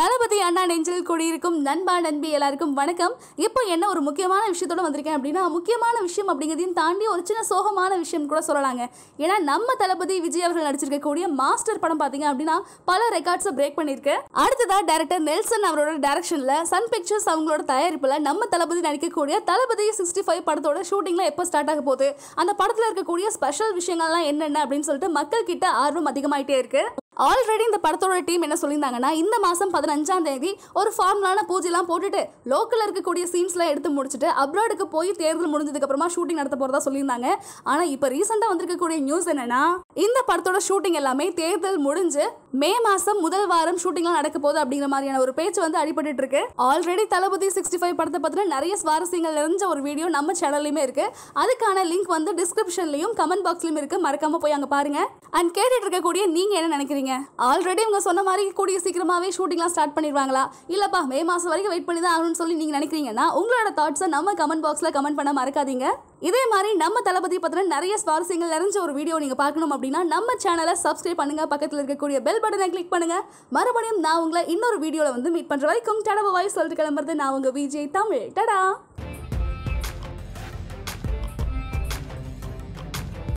தளபதி அண்ணா நெஞ்சில் கூடியிருக்கும் நண்பா நண்பி எல்லாருக்கும் வணக்கம் இப்போ என்ன ஒரு முக்கியமான விஷயத்தோட வந்திருக்கேன் அப்படின்னா முக்கியமான விஷயம் அப்படிங்கிறதையும் தாண்டி ஒரு சின்ன சோகமான விஷயம் கூட சொல்லலாங்க ஏன்னா நம்ம தளபதி விஜய் அவர்கள் நடிச்சிருக்கக்கூடிய மாஸ்டர் படம் பார்த்தீங்க அப்படின்னா பல ரெக்கார்ட்ஸை பிரேக் பண்ணியிருக்கு அடுத்ததாக டேரக்டர் நெல்சன் அவரோட டேரக்ஷனில் சன் பிக்சர்ஸ் அவங்களோட தயாரிப்பில் நம்ம தளபதி நடிக்கக்கூடிய தளபதி சிக்ஸ்டி ஃபைவ் படத்தோட ஷூட்டிங்லாம் எப்போ ஸ்டார்ட் ஆக போகுது அந்த படத்தில் இருக்கக்கூடிய ஸ்பெஷல் விஷயங்கள்லாம் என்னென்ன அப்படின்னு சொல்லிட்டு மக்கள் கிட்ட ஆர்வம் அதிகமாயிட்டே இருக்கு ஆல்ரெடி இந்த படத்தோட டீம் என்ன சொல்லியிருந்தாங்கன்னா இந்த மாதம் பதினஞ்சாம் தேதி ஒரு ஃபார்முலான பூஜைலாம் போட்டுட்டு லோக்கலில் இருக்கக்கூடிய சீன்ஸ்லாம் எடுத்து முடிச்சுட்டு அப்ராடுக்கு போய் தேர்தல் முடிஞ்சதுக்கப்புறமா ஷூட்டிங் நடத்த போகிறதா சொல்லியிருந்தாங்க ஆனால் இப்போ ரீசெண்டாக வந்திருக்கக்கூடிய நியூஸ் என்னென்னா இந்த படத்தோட ஷூட்டிங் எல்லாமே தேர்தல் முடிஞ்சு மே மாதம் முதல் வாரம் ஷூட்டிங்லாம் நடக்க போகுது அப்படிங்கிற மாதிரியான ஒரு பேச்சு வந்து அடிபட்டு இருக்கு ஆல்ரெடி தளபதி சிக்ஸ்டி ஃபைவ் படத்தை பார்த்துட்டு நிறைய சுவாரஸ்யங்கள் நிறைஞ்ச ஒரு வீடியோ நம்ம சேனல்லையுமே இருக்கு அதுக்கான லிங்க் வந்து டிஸ்கிரிப்ஷன்லையும் கமெண்ட் பாக்ஸ்லையும் இருக்கு மறக்காம போய் அங்கே பாருங்க அண்ட் கேட்டுட்டு இருக்கக்கூடிய நீங்க என்ன நினைக்கிறீங்க ஆல்ரெடி இவங்க சொன்ன மாதிரி கூடிய சீக்கிரமாவே ஷூட்டிங்லாம் ஸ்டார்ட் பண்ணிடுவாங்களா இல்லப்பா மே மாசம் வரைக்கும் வெயிட் பண்ணி தான் ஆகணும்னு சொல்லி நீங்க நினைக்கிறீங்கன்னா உங்களோட தாட்ஸை நம்ம கமெண்ட் பாக்ஸில் கமெண்ட் பண்ண மறக்காதீங்க இதே மாதிரி நம்ம தளபதி பத்தின நிறைய சுவாரஸ்யங்கள் நிறைஞ்ச ஒரு வீடியோ நீங்கள் பார்க்கணும் அப்படின்னா நம்ம சேனலை சப்ஸ்கிரைப் பண்ணுங்க பக்கத்தில் இருக்கக்கூடிய பெல் பட்டனை கிளிக் பண்ணுங்க மறுபடியும் நான் உங்களை இன்னொரு வீடியோல வந்து மீட் பண்ணுற வரைக்கும் டடவை வாய்ஸ் சொல்லிட்டு கிளம்புறது நான் உங்க விஜய் தமிழ் டடா